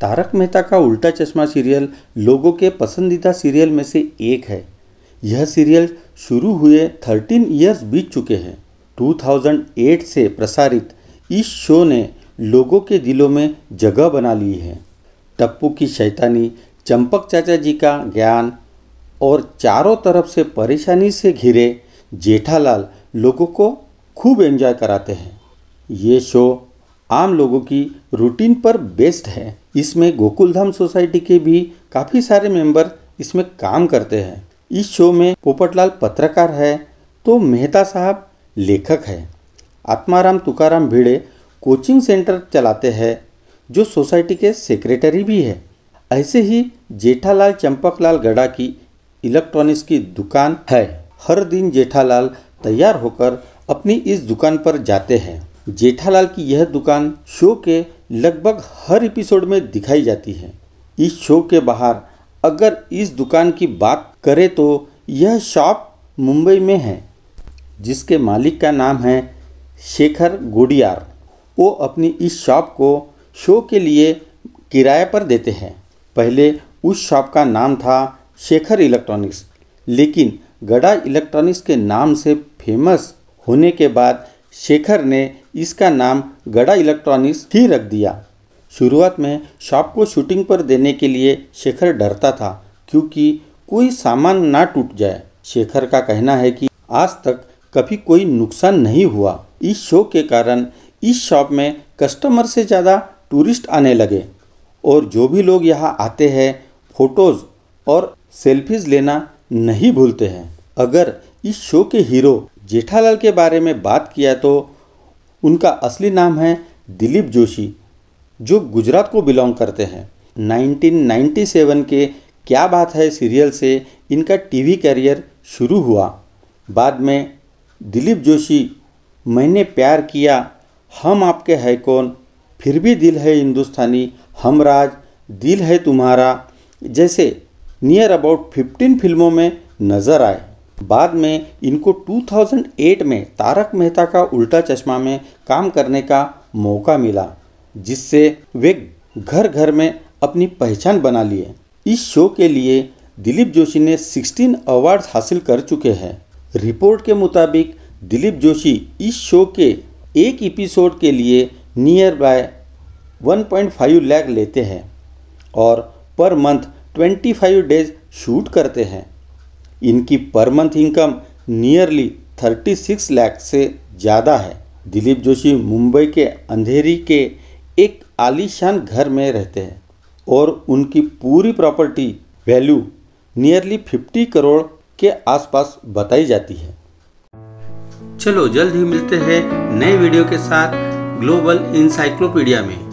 तारक मेहता का उल्टा चश्मा सीरियल लोगों के पसंदीदा सीरियल में से एक है यह सीरियल शुरू हुए 13 इयर्स बीत चुके हैं 2008 से प्रसारित इस शो ने लोगों के दिलों में जगह बना ली है टप्पू की शैतानी चंपक चाचा जी का ज्ञान और चारों तरफ से परेशानी से घिरे जेठालाल लोगों को खूब एंजॉय कराते हैं ये शो आम लोगों की रूटीन पर बेस्ड है इसमें गोकुलधाम सोसाइटी के भी काफ़ी सारे मेंबर इसमें काम करते हैं इस शो में पोपटलाल पत्रकार है तो मेहता साहब लेखक है आत्माराम तुकाराम भिड़े कोचिंग सेंटर चलाते हैं जो सोसाइटी के सेक्रेटरी भी है ऐसे ही जेठालाल चंपकलाल गढ़ा की इलेक्ट्रॉनिक्स की दुकान है हर दिन जेठालाल तैयार होकर अपनी इस दुकान पर जाते हैं जेठालाल की यह दुकान शो के लगभग हर एपिसोड में दिखाई जाती है इस शो के बाहर अगर इस दुकान की बात करें तो यह शॉप मुंबई में है जिसके मालिक का नाम है शेखर गोडियार वो अपनी इस शॉप को शो के लिए किराए पर देते हैं पहले उस शॉप का नाम था शेखर इलेक्ट्रॉनिक्स लेकिन गड़ा इलेक्ट्रॉनिक्स के नाम से फेमस होने के बाद शेखर ने इसका नाम गड़ा इलेक्ट्रॉनिक्स ही रख दिया शुरुआत में शॉप को शूटिंग पर देने के लिए शेखर डरता था क्योंकि कोई सामान ना टूट जाए शेखर का कहना है कि आज तक कभी कोई नुकसान नहीं हुआ इस शो के कारण इस शॉप में कस्टमर से ज़्यादा टूरिस्ट आने लगे और जो भी लोग यहाँ आते हैं फोटोज़ और सेल्फीज़ लेना नहीं भूलते हैं अगर इस शो के हीरो जेठालाल के बारे में बात किया तो उनका असली नाम है दिलीप जोशी जो गुजरात को बिलोंग करते हैं 1997 के क्या बात है सीरियल से इनका टीवी करियर शुरू हुआ बाद में दिलीप जोशी मैंने प्यार किया हम आपके है कौन फिर भी दिल है हिंदुस्तानी हम राज दिल है तुम्हारा जैसे नियर अबाउट 15 फिल्मों में नज़र आए बाद में इनको 2008 में तारक मेहता का उल्टा चश्मा में काम करने का मौका मिला जिससे वे घर घर में अपनी पहचान बना लिए इस शो के लिए दिलीप जोशी ने 16 अवार्ड हासिल कर चुके हैं रिपोर्ट के मुताबिक दिलीप जोशी इस शो के एक एपिसोड के लिए नियर बाय 1.5 पॉइंट लेते हैं और पर मंथ 25 डेज शूट करते हैं इनकी per month income nearly 36 lakh से ज़्यादा है दिलीप जोशी मुंबई के अंधेरी के एक आलीशान घर में रहते हैं और उनकी पूरी प्रॉपर्टी वैल्यू नियरली 50 करोड़ के आसपास बताई जाती है चलो जल्द ही मिलते हैं नए वीडियो के साथ ग्लोबल इंसाइक्लोपीडिया में